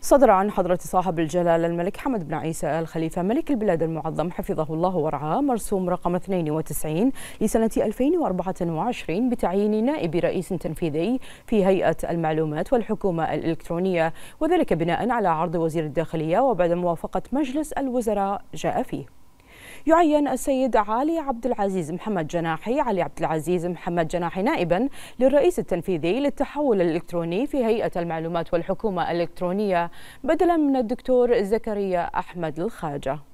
صدر عن حضرة صاحب الجلالة الملك حمد بن عيسى آل خليفة ملك البلاد المعظم حفظه الله ورعاه مرسوم رقم 92 لسنة 2024 بتعيين نائب رئيس تنفيذي في هيئة المعلومات والحكومة الإلكترونية وذلك بناء على عرض وزير الداخلية وبعد موافقة مجلس الوزراء جاء فيه يعين السيد علي عبد العزيز محمد جناحي علي عبد العزيز محمد جناحي نائبا للرئيس التنفيذي للتحول الإلكتروني في هيئة المعلومات والحكومة الإلكترونية بدلا من الدكتور زكريا أحمد الخاجة